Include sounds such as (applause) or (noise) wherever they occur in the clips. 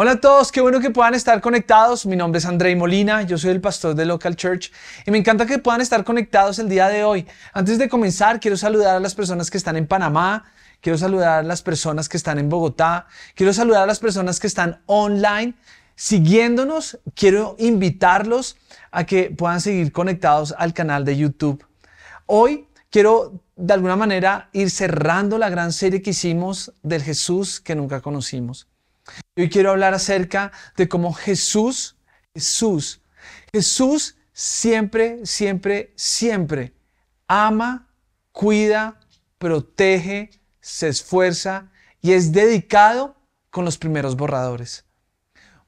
Hola a todos, qué bueno que puedan estar conectados. Mi nombre es Andrei Molina, yo soy el pastor de Local Church y me encanta que puedan estar conectados el día de hoy. Antes de comenzar, quiero saludar a las personas que están en Panamá, quiero saludar a las personas que están en Bogotá, quiero saludar a las personas que están online siguiéndonos. Quiero invitarlos a que puedan seguir conectados al canal de YouTube. Hoy quiero de alguna manera ir cerrando la gran serie que hicimos del Jesús que nunca conocimos. Hoy quiero hablar acerca de cómo Jesús, Jesús, Jesús siempre, siempre, siempre ama, cuida, protege, se esfuerza y es dedicado con los primeros borradores.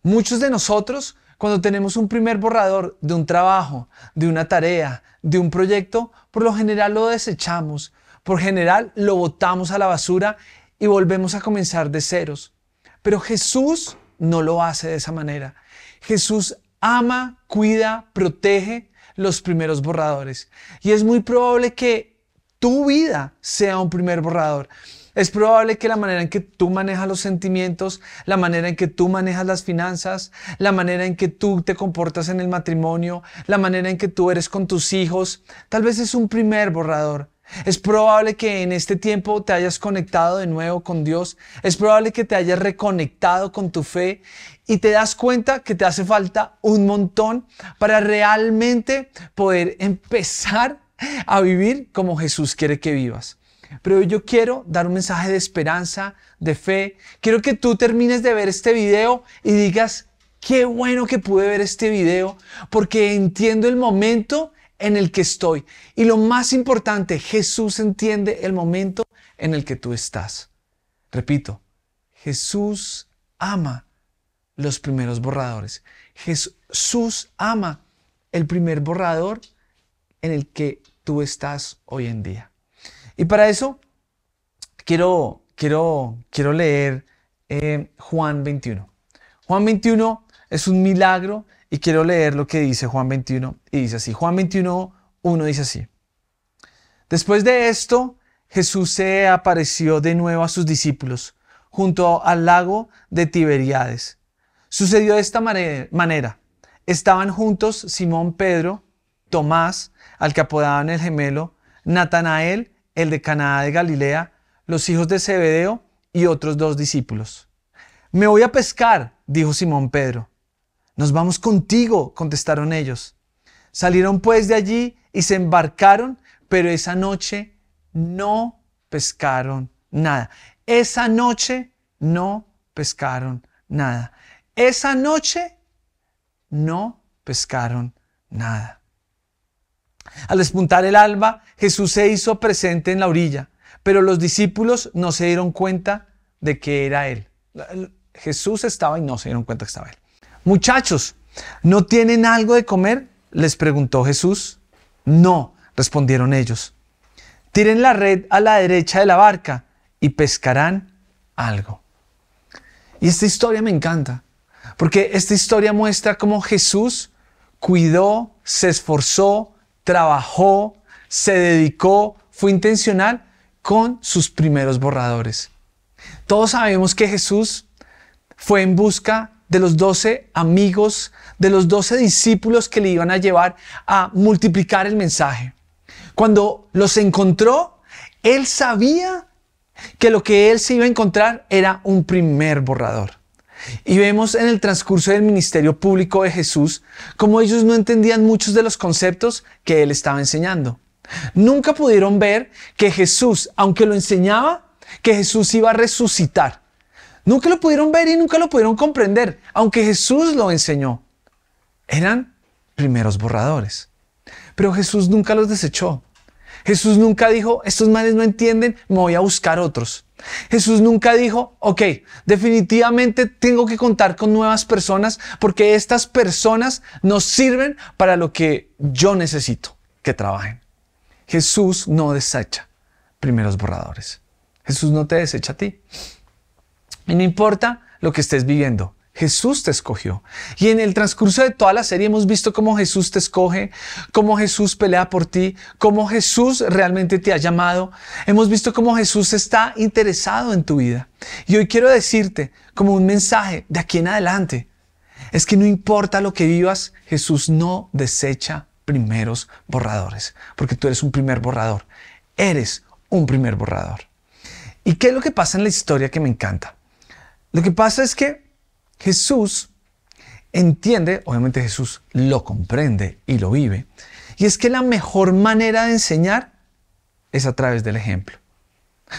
Muchos de nosotros, cuando tenemos un primer borrador de un trabajo, de una tarea, de un proyecto, por lo general lo desechamos, por general lo botamos a la basura y volvemos a comenzar de ceros. Pero Jesús no lo hace de esa manera. Jesús ama, cuida, protege los primeros borradores. Y es muy probable que tu vida sea un primer borrador. Es probable que la manera en que tú manejas los sentimientos, la manera en que tú manejas las finanzas, la manera en que tú te comportas en el matrimonio, la manera en que tú eres con tus hijos, tal vez es un primer borrador. Es probable que en este tiempo te hayas conectado de nuevo con Dios. Es probable que te hayas reconectado con tu fe y te das cuenta que te hace falta un montón para realmente poder empezar a vivir como Jesús quiere que vivas. Pero yo quiero dar un mensaje de esperanza, de fe. Quiero que tú termines de ver este video y digas, qué bueno que pude ver este video porque entiendo el momento en el que estoy. Y lo más importante, Jesús entiende el momento en el que tú estás. Repito, Jesús ama los primeros borradores. Jesús ama el primer borrador en el que tú estás hoy en día. Y para eso quiero, quiero, quiero leer eh, Juan 21. Juan 21 es un milagro y quiero leer lo que dice Juan 21 y dice así. Juan 21, 1 dice así. Después de esto, Jesús se apareció de nuevo a sus discípulos junto al lago de Tiberíades. Sucedió de esta manera. Estaban juntos Simón Pedro, Tomás, al que apodaban el gemelo, Natanael, el de Caná de Galilea, los hijos de Zebedeo y otros dos discípulos. Me voy a pescar, dijo Simón Pedro. Nos vamos contigo, contestaron ellos. Salieron pues de allí y se embarcaron, pero esa noche no pescaron nada. Esa noche no pescaron nada. Esa noche no pescaron nada. Al despuntar el alba, Jesús se hizo presente en la orilla, pero los discípulos no se dieron cuenta de que era Él. Jesús estaba y no se dieron cuenta que estaba Él. Muchachos, ¿no tienen algo de comer? les preguntó Jesús. No, respondieron ellos. Tiren la red a la derecha de la barca y pescarán algo. Y esta historia me encanta, porque esta historia muestra cómo Jesús cuidó, se esforzó, trabajó, se dedicó, fue intencional con sus primeros borradores. Todos sabemos que Jesús fue en busca de los doce amigos, de los doce discípulos que le iban a llevar a multiplicar el mensaje. Cuando los encontró, él sabía que lo que él se iba a encontrar era un primer borrador. Y vemos en el transcurso del ministerio público de Jesús como ellos no entendían muchos de los conceptos que él estaba enseñando. Nunca pudieron ver que Jesús, aunque lo enseñaba, que Jesús iba a resucitar, Nunca lo pudieron ver y nunca lo pudieron comprender, aunque Jesús lo enseñó. Eran primeros borradores. Pero Jesús nunca los desechó. Jesús nunca dijo, estos males no entienden, me voy a buscar otros. Jesús nunca dijo, ok, definitivamente tengo que contar con nuevas personas porque estas personas nos sirven para lo que yo necesito que trabajen. Jesús no desecha primeros borradores. Jesús no te desecha a ti. Y no importa lo que estés viviendo, Jesús te escogió. Y en el transcurso de toda la serie hemos visto cómo Jesús te escoge, cómo Jesús pelea por ti, cómo Jesús realmente te ha llamado. Hemos visto cómo Jesús está interesado en tu vida. Y hoy quiero decirte como un mensaje de aquí en adelante, es que no importa lo que vivas, Jesús no desecha primeros borradores, porque tú eres un primer borrador. Eres un primer borrador. ¿Y qué es lo que pasa en la historia que me encanta? Lo que pasa es que Jesús entiende, obviamente Jesús lo comprende y lo vive, y es que la mejor manera de enseñar es a través del ejemplo.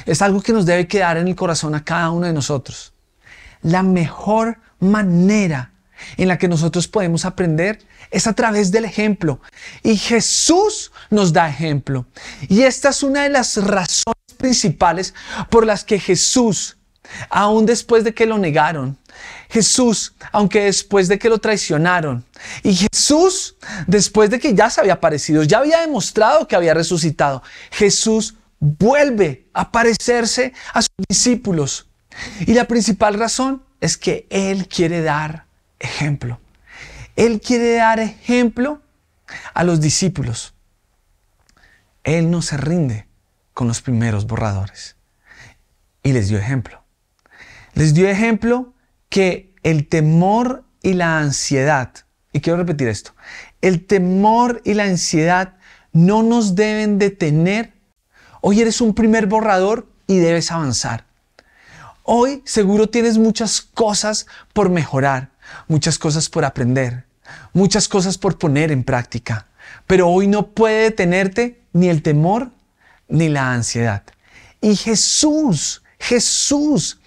Es algo que nos debe quedar en el corazón a cada uno de nosotros. La mejor manera en la que nosotros podemos aprender es a través del ejemplo. Y Jesús nos da ejemplo. Y esta es una de las razones principales por las que Jesús aún después de que lo negaron. Jesús, aunque después de que lo traicionaron. Y Jesús, después de que ya se había aparecido, ya había demostrado que había resucitado. Jesús vuelve a parecerse a sus discípulos. Y la principal razón es que Él quiere dar ejemplo. Él quiere dar ejemplo a los discípulos. Él no se rinde con los primeros borradores. Y les dio ejemplo. Les dio ejemplo que el temor y la ansiedad, y quiero repetir esto, el temor y la ansiedad no nos deben detener. Hoy eres un primer borrador y debes avanzar. Hoy seguro tienes muchas cosas por mejorar, muchas cosas por aprender, muchas cosas por poner en práctica, pero hoy no puede detenerte ni el temor ni la ansiedad. Y Jesús, Jesús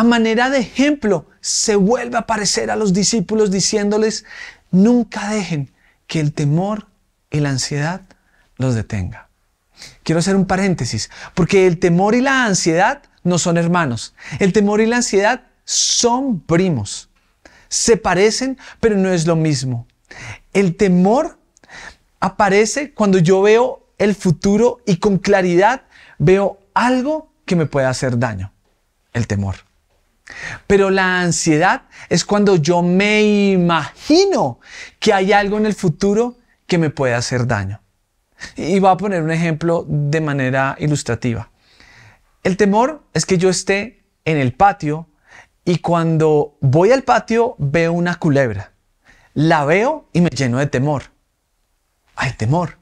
a manera de ejemplo, se vuelve a aparecer a los discípulos diciéndoles, nunca dejen que el temor y la ansiedad los detenga. Quiero hacer un paréntesis, porque el temor y la ansiedad no son hermanos. El temor y la ansiedad son primos. Se parecen, pero no es lo mismo. El temor aparece cuando yo veo el futuro y con claridad veo algo que me puede hacer daño. El temor. Pero la ansiedad es cuando yo me imagino que hay algo en el futuro que me puede hacer daño. Y voy a poner un ejemplo de manera ilustrativa. El temor es que yo esté en el patio y cuando voy al patio veo una culebra. La veo y me lleno de temor. Hay temor.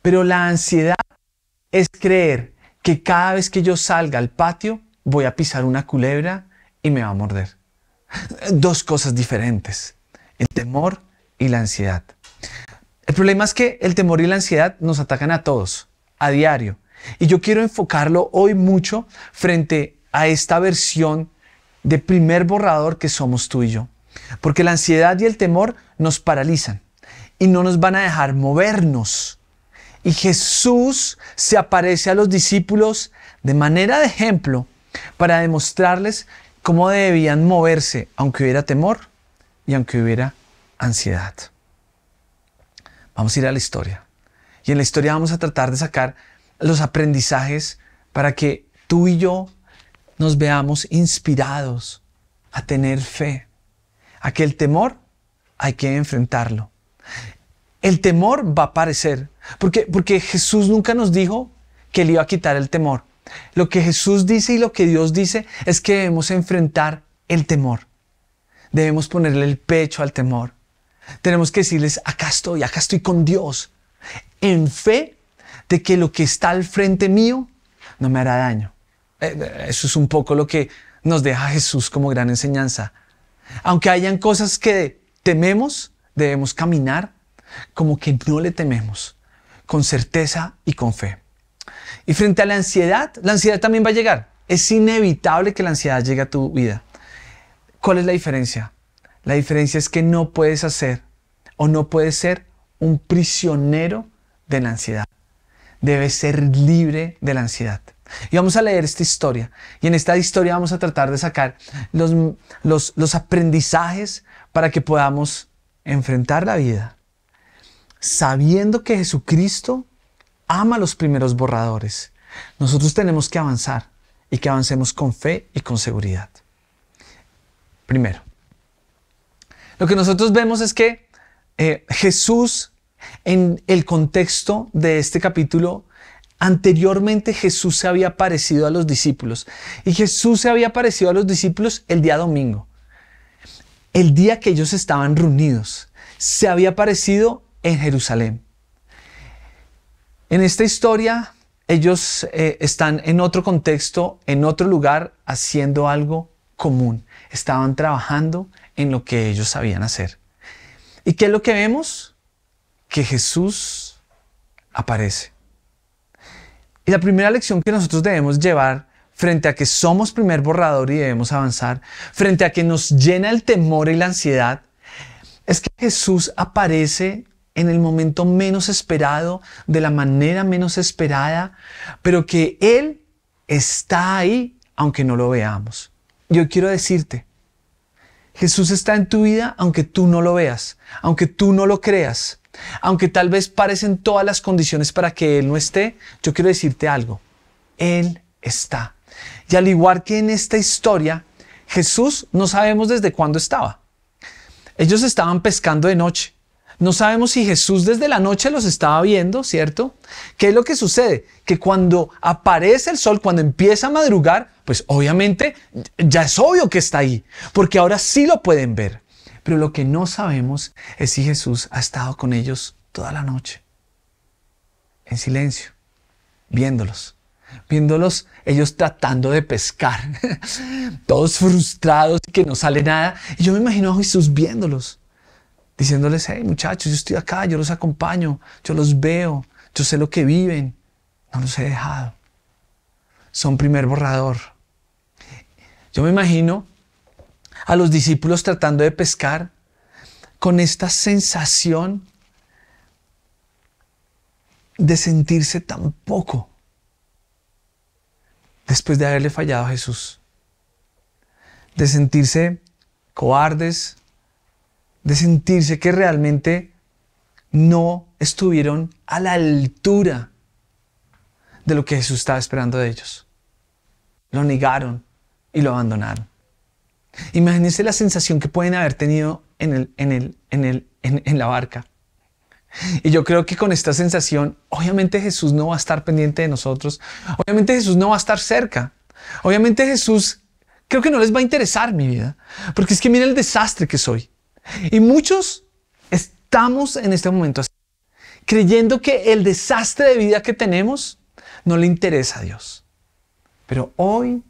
Pero la ansiedad es creer que cada vez que yo salga al patio voy a pisar una culebra y me va a morder. (laughs) Dos cosas diferentes, el temor y la ansiedad. El problema es que el temor y la ansiedad nos atacan a todos, a diario. Y yo quiero enfocarlo hoy mucho frente a esta versión de primer borrador que somos tú y yo. Porque la ansiedad y el temor nos paralizan y no nos van a dejar movernos. Y Jesús se aparece a los discípulos de manera de ejemplo para demostrarles cómo debían moverse aunque hubiera temor y aunque hubiera ansiedad. Vamos a ir a la historia. Y en la historia vamos a tratar de sacar los aprendizajes para que tú y yo nos veamos inspirados a tener fe, aquel temor hay que enfrentarlo. El temor va a aparecer, porque, porque Jesús nunca nos dijo que le iba a quitar el temor. Lo que Jesús dice y lo que Dios dice es que debemos enfrentar el temor. Debemos ponerle el pecho al temor. Tenemos que decirles, acá estoy, acá estoy con Dios, en fe de que lo que está al frente mío no me hará daño. Eh, eh, eso es un poco lo que nos deja Jesús como gran enseñanza. Aunque hayan cosas que tememos, debemos caminar como que no le tememos, con certeza y con fe. Y frente a la ansiedad, la ansiedad también va a llegar. Es inevitable que la ansiedad llegue a tu vida. ¿Cuál es la diferencia? La diferencia es que no puedes hacer o no puedes ser un prisionero de la ansiedad. Debes ser libre de la ansiedad. Y vamos a leer esta historia. Y en esta historia vamos a tratar de sacar los, los aprendizajes para que podamos enfrentar la vida sabiendo que Jesucristo ama los primeros borradores. Nosotros tenemos que avanzar y que avancemos con fe y con seguridad. Primero, lo que nosotros vemos es que eh, Jesús, en el contexto de este capítulo, anteriormente Jesús se había parecido a los discípulos y Jesús se había parecido a los discípulos el día domingo, el día que ellos estaban reunidos. Se había parecido en Jerusalén. En esta historia, ellos eh, están en otro contexto, en otro lugar, haciendo algo común. Estaban trabajando en lo que ellos sabían hacer. ¿Y qué es lo que vemos? Que Jesús aparece. Y la primera lección que nosotros debemos llevar frente a que somos primer borrador y debemos avanzar, frente a que nos llena el temor y la ansiedad, es que Jesús aparece en el momento menos esperado, de la manera menos esperada, pero que Él está ahí aunque no lo veamos. Yo quiero decirte, Jesús está en tu vida aunque tú no lo veas, aunque tú no lo creas, aunque tal vez parecen todas las condiciones para que Él no esté, yo quiero decirte algo, Él está. Y al igual que en esta historia, Jesús no sabemos desde cuándo estaba. Ellos estaban pescando de noche no sabemos si Jesús desde la noche los estaba viendo, ¿cierto? ¿Qué es lo que sucede? Que cuando aparece el sol, cuando empieza a madrugar, pues obviamente ya es obvio que está ahí, porque ahora sí lo pueden ver. Pero lo que no sabemos es si Jesús ha estado con ellos toda la noche, en silencio, viéndolos, viéndolos ellos tratando de pescar, (laughs) todos frustrados que no sale nada. Y yo me imagino a Jesús viéndolos diciéndoles, hey muchachos, yo estoy acá, yo los acompaño, yo los veo, yo sé lo que viven, no los he dejado. Son primer borrador. Yo me imagino a los discípulos tratando de pescar con esta sensación de sentirse tan poco después de haberle fallado a Jesús, de sentirse cobardes, de sentirse que realmente no estuvieron a la altura de lo que Jesús estaba esperando de ellos. Lo negaron y lo abandonaron. Imagínense la sensación que pueden haber tenido en, el, en, el, en, el, en la barca. Y yo creo que con esta sensación, obviamente Jesús no va a estar pendiente de nosotros, obviamente Jesús no va a estar cerca, obviamente Jesús creo que no les va a interesar mi vida, porque es que mira el desastre que soy, y muchos estamos en este momento creyendo que el desastre de vida que tenemos no le interesa a Dios. Pero hoy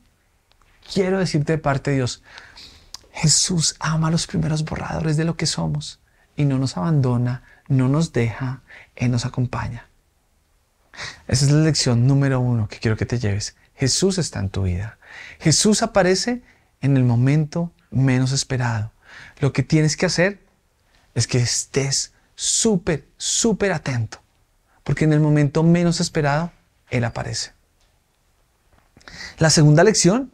quiero decirte de parte de Dios, Jesús ama a los primeros borradores de lo que somos y no nos abandona, no nos deja, Él nos acompaña. Esa es la lección número uno que quiero que te lleves. Jesús está en tu vida. Jesús aparece en el momento menos esperado. Lo que tienes que hacer es que estés súper, súper atento, porque en el momento menos esperado, Él aparece. La segunda lección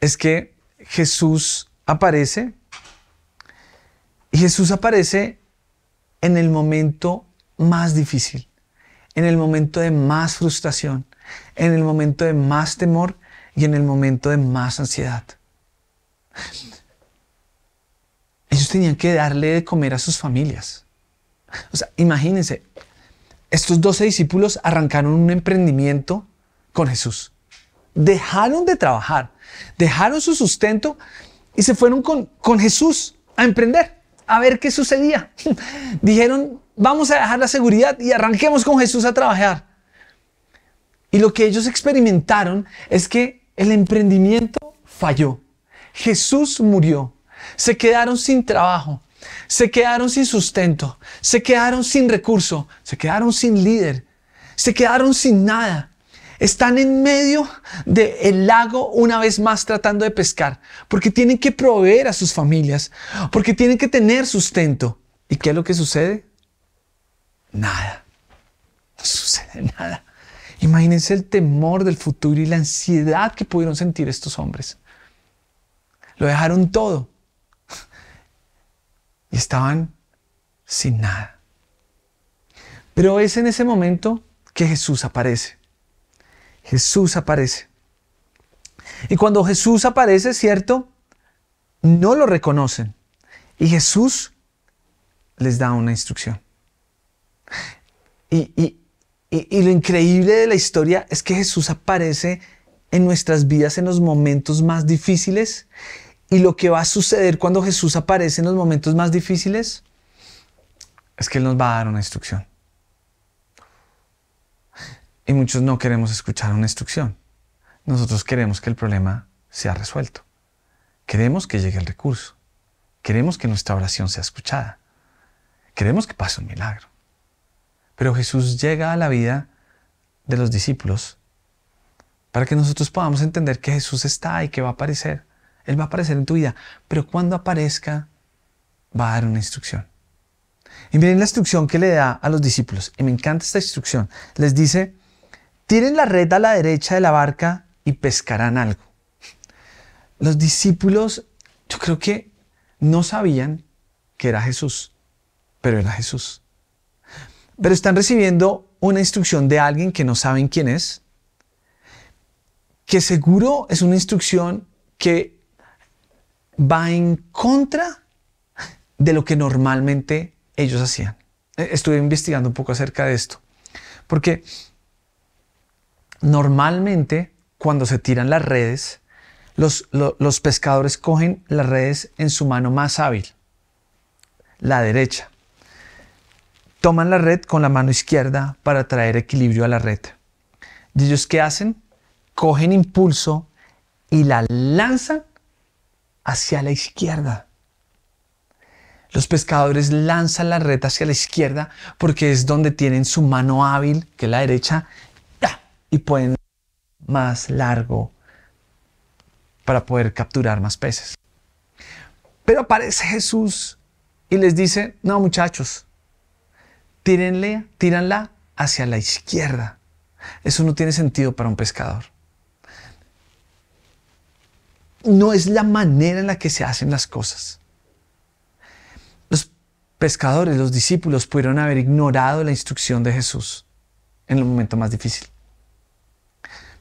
es que Jesús aparece y Jesús aparece en el momento más difícil, en el momento de más frustración, en el momento de más temor y en el momento de más ansiedad ellos tenían que darle de comer a sus familias. O sea, imagínense, estos 12 discípulos arrancaron un emprendimiento con Jesús. Dejaron de trabajar, dejaron su sustento y se fueron con, con Jesús a emprender, a ver qué sucedía. (laughs) Dijeron, vamos a dejar la seguridad y arranquemos con Jesús a trabajar. Y lo que ellos experimentaron es que el emprendimiento falló. Jesús murió se quedaron sin trabajo, se quedaron sin sustento, se quedaron sin recurso, se quedaron sin líder, se quedaron sin nada. Están en medio del lago una vez más tratando de pescar, porque tienen que proveer a sus familias, porque tienen que tener sustento. ¿Y qué es lo que sucede? Nada. No sucede nada. Imagínense el temor del futuro y la ansiedad que pudieron sentir estos hombres. Lo dejaron todo y estaban sin nada. Pero es en ese momento que Jesús aparece. Jesús aparece. Y cuando Jesús aparece, ¿cierto? No lo reconocen. Y Jesús les da una instrucción. Y, y, y, lo increíble de la historia es que Jesús aparece en nuestras vidas en los momentos más difíciles y lo que va a suceder cuando Jesús aparece en los momentos más difíciles es que Él nos va a dar una instrucción. Y muchos no queremos escuchar una instrucción. Nosotros queremos que el problema sea resuelto. Queremos que llegue el recurso. Queremos que nuestra oración sea escuchada. Queremos que pase un milagro. Pero Jesús llega a la vida de los discípulos para que nosotros podamos entender que Jesús está y que va a aparecer él va a aparecer en tu vida, pero cuando aparezca, va a dar una instrucción. Y miren la instrucción que le da a los discípulos. Y me encanta esta instrucción. Les dice, tienen la red a la derecha de la barca y pescarán algo. Los discípulos, yo creo que no sabían que era Jesús, pero era Jesús. Pero están recibiendo una instrucción de alguien que no saben quién es, que seguro es una instrucción que va en contra de lo que normalmente ellos hacían. E, estuve investigando un poco acerca de esto, porque normalmente cuando se tiran las redes, los, pescadores cogen las redes en su mano más hábil, la derecha. Toman la red con la mano izquierda para traer equilibrio a la red. ¿Y ellos qué hacen? Cogen impulso y la lanzan hacia la izquierda. Los pescadores lanzan la red hacia la izquierda porque es donde tienen su mano hábil, que es la derecha, y pueden más largo para poder capturar más peces. Pero aparece Jesús y les dice, no muchachos, tírenle, tíranla hacia la izquierda. Eso no tiene sentido para un pescador no es la manera en la que se hacen las cosas. Los pescadores, los discípulos pudieron haber ignorado la instrucción de Jesús en el momento más difícil.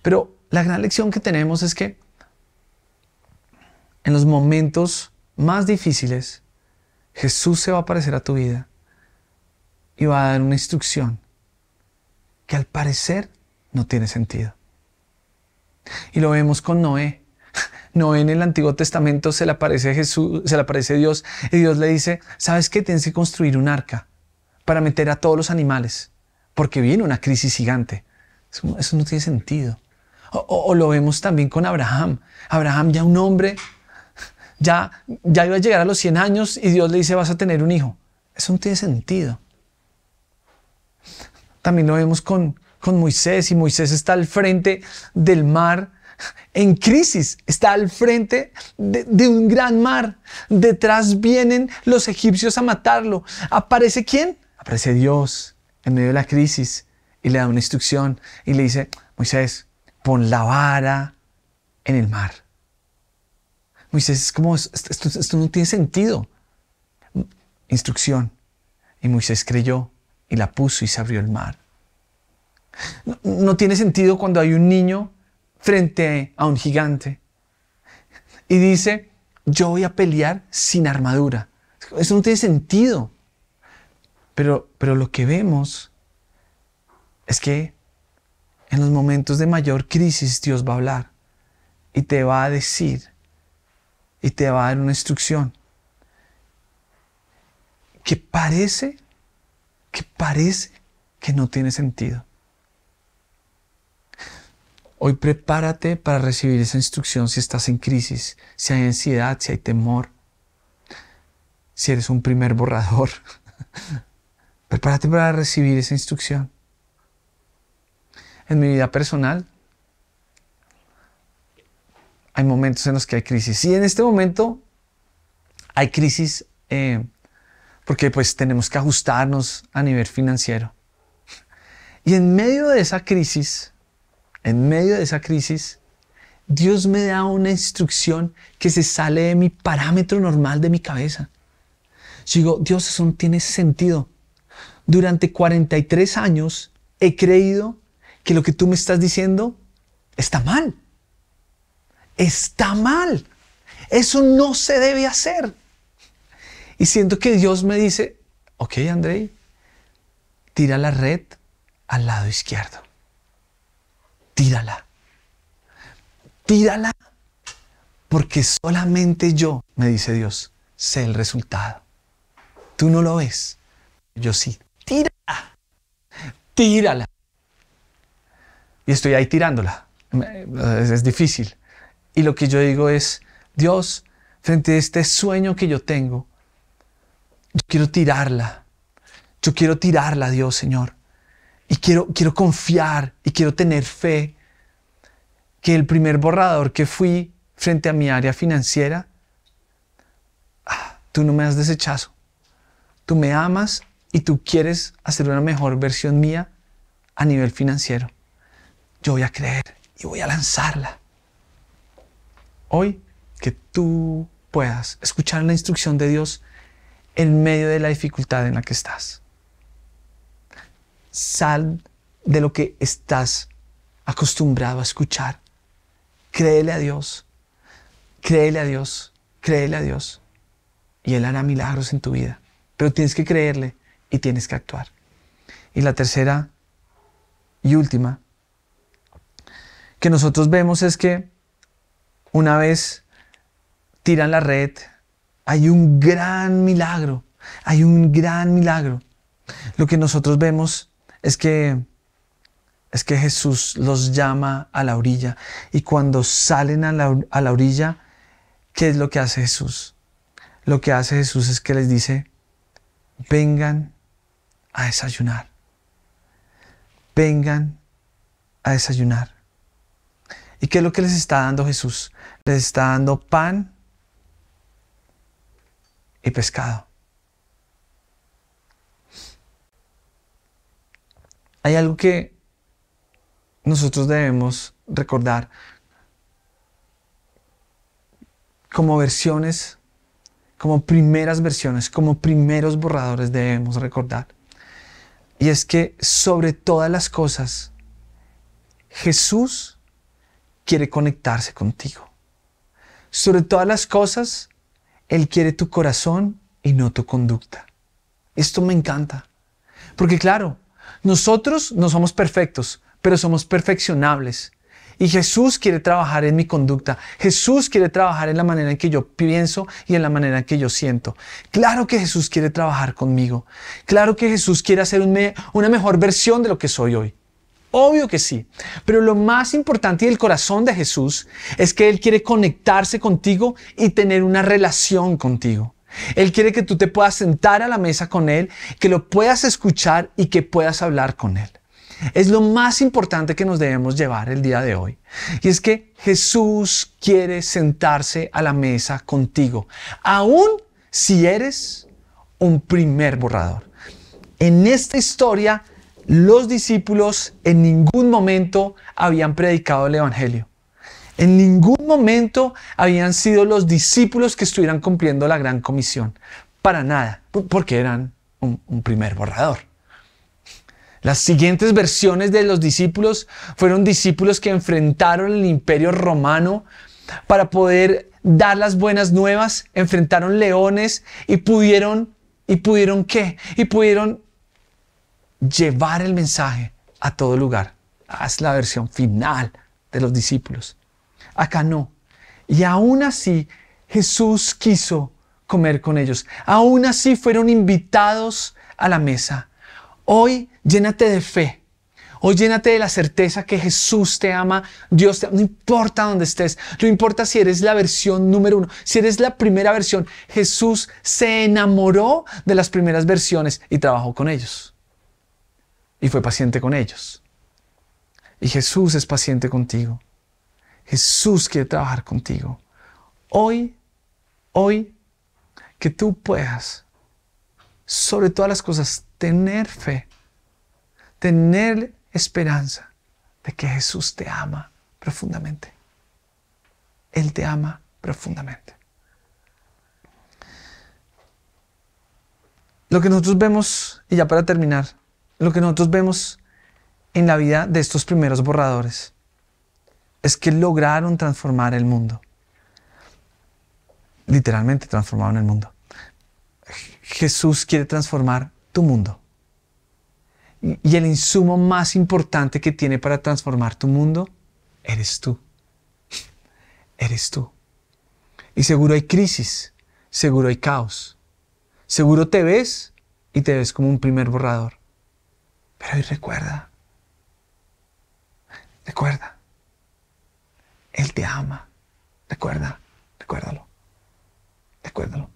Pero la gran lección que tenemos es que en los momentos más difíciles, Jesús se va a aparecer a tu vida y va a dar una instrucción que al parecer no tiene sentido. Y lo vemos con Noé. No en el Antiguo Testamento se le aparece Jesús, se le aparece Dios y Dios le dice, ¿sabes qué? Tienes que construir un arca para meter a todos los animales, porque viene una crisis gigante. Eso, no tiene sentido. O, lo vemos también con Abraham. Abraham ya un hombre, ya, ya iba a llegar a los 100 años y Dios le dice, vas a tener un hijo. Eso no tiene sentido. También lo vemos con, con Moisés y Moisés está al frente del mar en crisis, está al frente de, un gran mar. Detrás vienen los egipcios a matarlo. ¿Aparece quién? Aparece Dios en medio de la crisis y le da una instrucción y le dice, Moisés, pon la vara en el mar. Moisés es como, esto, no tiene sentido. Instrucción. Y Moisés creyó y la puso y se abrió el mar. no tiene sentido cuando hay un niño frente a un gigante. Y dice, yo voy a pelear sin armadura. Eso no tiene sentido. Pero, pero lo que vemos es que en los momentos de mayor crisis Dios va a hablar y te va a decir y te va a dar una instrucción que parece, que parece que no tiene sentido. Hoy prepárate para recibir esa instrucción si estás en crisis, si hay ansiedad, si hay temor, si eres un primer borrador. (laughs) prepárate para recibir esa instrucción. En mi vida personal, hay momentos en los que hay crisis. Y en este momento hay crisis eh, porque pues tenemos que ajustarnos a nivel financiero. Y en medio de esa crisis, en medio de esa crisis, Dios me da una instrucción que se sale de mi parámetro normal de mi cabeza. Yo digo, Dios, eso no tiene sentido. Durante 43 años he creído que lo que tú me estás diciendo está mal. Está mal. Eso no se debe hacer. Y siento que Dios me dice, ok, André, tira la red al lado izquierdo tírala. Tírala porque solamente yo, me dice Dios, sé el resultado. Tú no lo ves, yo sí. Tírala. Tírala. Y estoy ahí tirándola. Es, difícil. Y lo que yo digo es, Dios, frente a este sueño que yo tengo, yo quiero tirarla. Yo quiero tirarla, Dios, Señor. Y quiero, quiero confiar y quiero tener fe que el primer borrador que fui frente a mi área financiera, ah, tú no me has desechado. Tú me amas y tú quieres hacer una mejor versión mía a nivel financiero. Yo voy a creer y voy a lanzarla. Hoy que tú puedas escuchar la instrucción de Dios en medio de la dificultad en la que estás. Sal de lo que estás acostumbrado a escuchar. Créele a Dios. Créele a Dios. Créele a Dios. Y Él hará milagros en tu vida. Pero tienes que creerle y tienes que actuar. Y la tercera y última que nosotros vemos es que una vez tiran la red, hay un gran milagro, hay un gran milagro. Lo que nosotros vemos es que es que Jesús los llama a la orilla y cuando salen a la, a la orilla, ¿qué es lo que hace Jesús? Lo que hace Jesús es que les dice, vengan a desayunar, vengan a desayunar. ¿Y qué es lo que les está dando Jesús? Les está dando pan y pescado. Hay algo que nosotros debemos recordar como versiones, como primeras versiones, como primeros borradores debemos recordar. Y es que sobre todas las cosas, Jesús quiere conectarse contigo. Sobre todas las cosas, Él quiere tu corazón y no tu conducta. Esto me encanta. Porque claro, nosotros no somos perfectos, pero somos perfeccionables. Y Jesús quiere trabajar en mi conducta. Jesús quiere trabajar en la manera en que yo pienso y en la manera en que yo siento. Claro que Jesús quiere trabajar conmigo. Claro que Jesús quiere hacer una mejor versión de lo que soy hoy. Obvio que sí. Pero lo más importante del corazón de Jesús es que Él quiere conectarse contigo y tener una relación contigo. Él quiere que tú te puedas sentar a la mesa con Él, que lo puedas escuchar y que puedas hablar con Él. Es lo más importante que nos debemos llevar el día de hoy. Y es que Jesús quiere sentarse a la mesa contigo, aun si eres un primer borrador. En esta historia, los discípulos en ningún momento habían predicado el Evangelio. En ningún momento habían sido los discípulos que estuvieran cumpliendo la gran comisión. Para nada, porque eran un, primer borrador. Las siguientes versiones de los discípulos fueron discípulos que enfrentaron el imperio romano para poder dar las buenas nuevas, enfrentaron leones y pudieron, ¿y pudieron qué? Y pudieron llevar el mensaje a todo lugar. Es la versión final de los discípulos acá no. Y aún así Jesús quiso comer con ellos. Aún así fueron invitados a la mesa. Hoy llénate de fe. Hoy llénate de la certeza que Jesús te ama, Dios te ama, no importa dónde estés, no importa si eres la versión número uno, si eres la primera versión, Jesús se enamoró de las primeras versiones y trabajó con ellos. Y fue paciente con ellos. Y Jesús es paciente contigo. Jesús quiere trabajar contigo. Hoy, hoy, que tú puedas, sobre todas las cosas, tener fe, tener esperanza de que Jesús te ama profundamente. Él te ama profundamente. Lo que nosotros vemos, y ya para terminar, lo que nosotros vemos en la vida de estos primeros borradores es que lograron transformar el mundo. Literalmente transformaron el mundo. Jesús quiere transformar tu mundo. Y el insumo más importante que tiene para transformar tu mundo eres tú. Eres tú. Y seguro hay crisis, seguro hay caos. Seguro te ves y te ves como un primer borrador. Pero hoy recuerda, recuerda, él te ama. Recuerda, recuérdalo. Recuérdalo.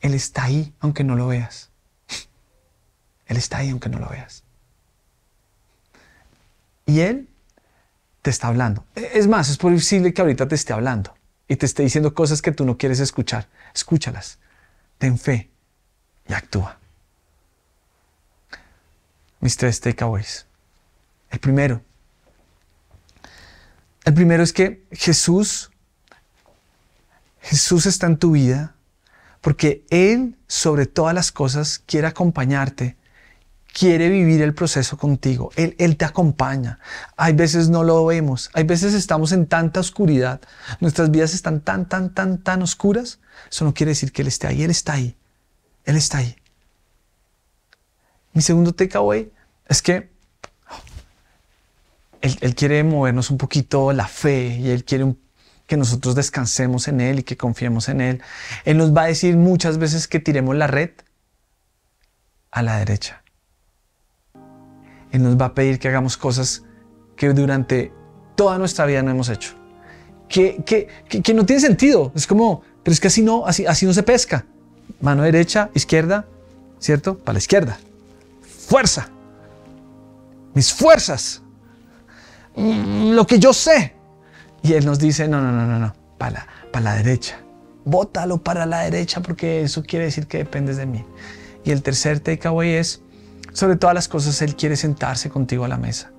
Él está ahí aunque no lo veas. (laughs) Él está ahí aunque no lo veas. Y Él te está hablando. E, es más, es posible que ahorita te esté hablando y te esté diciendo cosas que tú no quieres escuchar. Escúchalas. Ten fe y actúa. Mis tres takeaways. El primero, el primero es que Jesús, Jesús está en tu vida porque Él sobre todas las cosas quiere acompañarte, quiere vivir el proceso contigo, Él, Él te acompaña. Hay veces no lo vemos, hay veces estamos en tanta oscuridad, nuestras vidas están tan, tan, tan, tan oscuras. Eso no quiere decir que Él esté ahí, Él está ahí, Él está ahí. Mi segundo takeaway es que él, quiere movernos un poquito la fe y Él quiere que nosotros descansemos en Él y que confiemos en Él. Él nos va a decir muchas veces que tiremos la red a la derecha. Él nos va a pedir que hagamos cosas que durante toda nuestra vida no hemos hecho. Que, no tiene sentido. Es como, pero es que así no, así, así no se pesca. Mano derecha, izquierda, ¿cierto? Para la izquierda. Fuerza. Mis fuerzas Mm, lo que yo sé. Y Él nos dice, no, no, no, no, no, para la, para la derecha. Bótalo para la derecha porque eso quiere decir que dependes de mí. Y el tercer hoy es, sobre todas las cosas, Él quiere sentarse contigo a la mesa.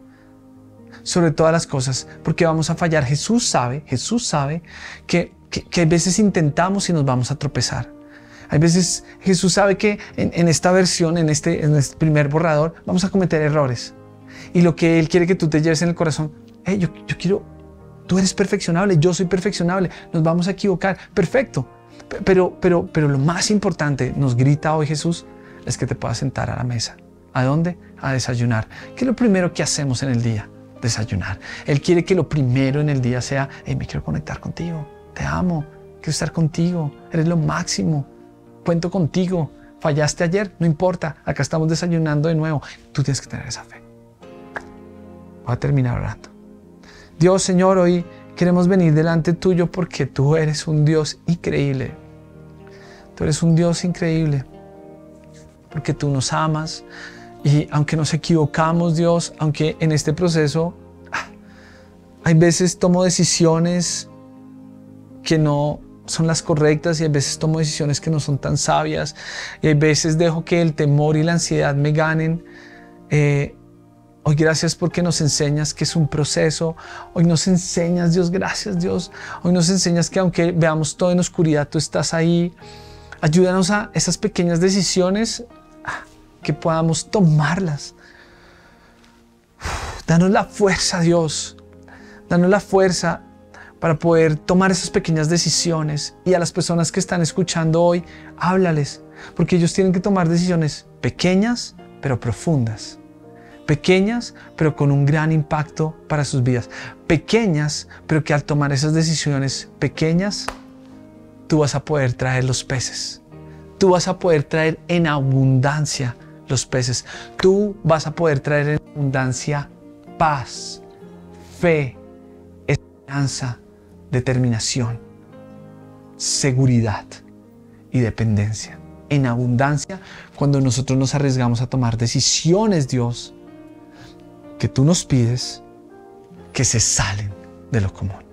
Sobre todas las cosas, porque vamos a fallar. Jesús sabe, Jesús sabe que, que, a veces intentamos y nos vamos a tropezar. Hay veces Jesús sabe que en, en esta versión, en este, en este primer borrador, vamos a cometer errores y lo que Él quiere que tú te lleves en el corazón. Hey, yo, quiero, tú eres perfeccionable, yo soy perfeccionable, nos vamos a equivocar, perfecto. Pero, pero, pero lo más importante, nos grita hoy Jesús, es que te puedas sentar a la mesa. ¿A dónde? A desayunar. ¿Qué es lo primero que hacemos en el día? Desayunar. Él quiere que lo primero en el día sea, hey, me quiero conectar contigo, te amo, quiero estar contigo, eres lo máximo, cuento contigo, fallaste ayer, no importa, acá estamos desayunando de nuevo. Tú tienes que tener esa fe va a terminar orando. Dios, Señor, hoy queremos venir delante tuyo porque tú eres un Dios increíble. Tú eres un Dios increíble. Porque tú nos amas. Y aunque nos equivocamos, Dios, aunque en este proceso ah, hay veces tomo decisiones que no son las correctas y hay veces tomo decisiones que no son tan sabias y hay veces dejo que el temor y la ansiedad me ganen. Eh, Hoy gracias porque nos enseñas que es un proceso. Hoy nos enseñas, Dios, gracias Dios. Hoy nos enseñas que aunque veamos todo en oscuridad, tú estás ahí. Ayúdanos a esas pequeñas decisiones ah, que podamos tomarlas. Danos la fuerza, Dios. Danos la fuerza para poder tomar esas pequeñas decisiones. Y a las personas que están escuchando hoy, háblales, porque ellos tienen que tomar decisiones pequeñas, pero profundas pequeñas, pero con un gran impacto para sus vidas. Pequeñas, pero que al tomar esas decisiones pequeñas, tú vas a poder traer los peces. Tú vas a poder traer en abundancia los peces. Tú vas a poder traer en abundancia paz, fe, esperanza, determinación, seguridad y dependencia. En abundancia, cuando nosotros nos arriesgamos a tomar decisiones, Dios, que tú nos pides que se salen de lo común.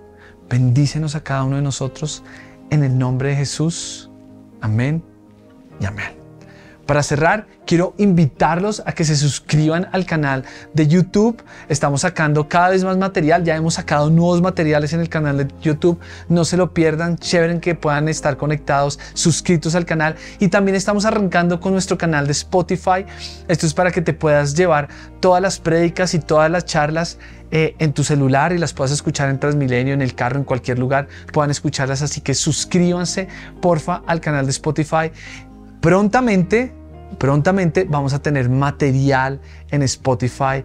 Bendícenos a cada uno de nosotros en el nombre de Jesús. Amén y amén. Para cerrar, quiero invitarlos a que se suscriban al canal de YouTube. Estamos sacando cada vez más material, ya hemos sacado nuevos materiales en el canal de YouTube. No se lo pierdan, chévere que puedan estar conectados, suscritos al canal. Y también estamos arrancando con nuestro canal de Spotify. Esto es para que te puedas llevar todas las prédicas y todas las charlas eh, en tu celular y las puedas escuchar en Transmilenio, en el carro, en cualquier lugar, puedan escucharlas. Así que suscríbanse, porfa, al canal de Spotify prontamente, prontamente vamos a tener material en Spotify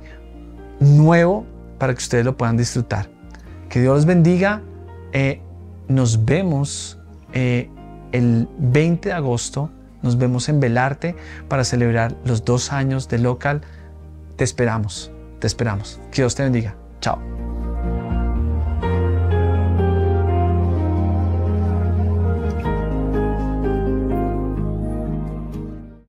nuevo para que ustedes lo puedan disfrutar. Que Dios los bendiga. Eh, nos vemos eh, el 20 de agosto. Nos vemos en Velarte para celebrar los dos años de local. Te esperamos, te esperamos. Que Dios te bendiga. Chao.